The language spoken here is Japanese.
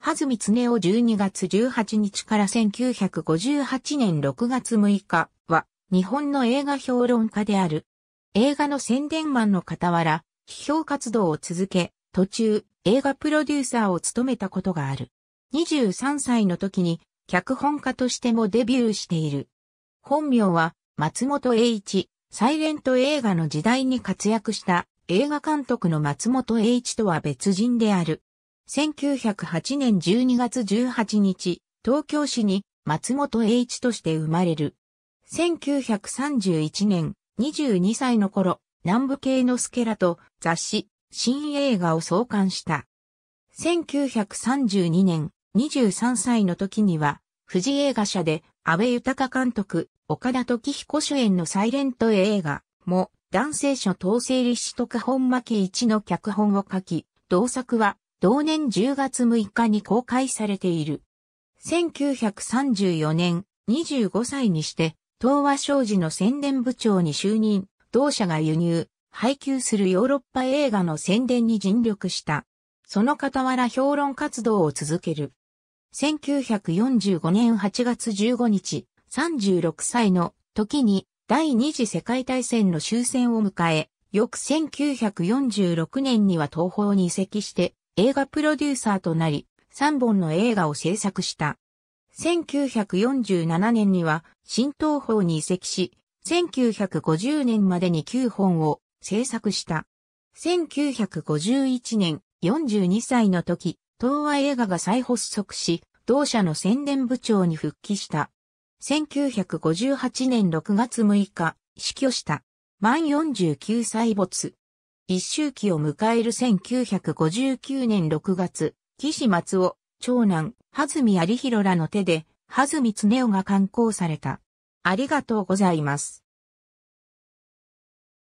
はずみつねを12月18日から1958年6月6日は、日本の映画評論家である。映画の宣伝マンの傍ら、批評活動を続け、途中、映画プロデューサーを務めたことがある。23歳の時に、脚本家としてもデビューしている。本名は、松本栄一、サイレント映画の時代に活躍した映画監督の松本栄一とは別人である。1908年12月18日、東京市に松本栄一として生まれる。1931年、22歳の頃、南部系のスケラと雑誌、新映画を創刊した。1932年、23歳の時には、富士映画社で、安倍豊監督、岡田時彦主演のサイレント映画も、男性書統制立志特本巻一の脚本を書き、同作は同年10月6日に公開されている。1934年、25歳にして、東和商事の宣伝部長に就任、同社が輸入、配給するヨーロッパ映画の宣伝に尽力した。その傍ら評論活動を続ける。1945年8月15日、36歳の時に第二次世界大戦の終戦を迎え、翌1946年には東方に移籍して映画プロデューサーとなり、3本の映画を制作した。1947年には新東宝に移籍し、1950年までに9本を制作した。1951年42歳の時、東和映画が再発足し、同社の宣伝部長に復帰した。1958年6月6日、死去した。満49歳没。一周期を迎える1959年6月、岸松尾、長男、はずみありひろらの手で、はずみつねおが刊行された。ありがとうございます。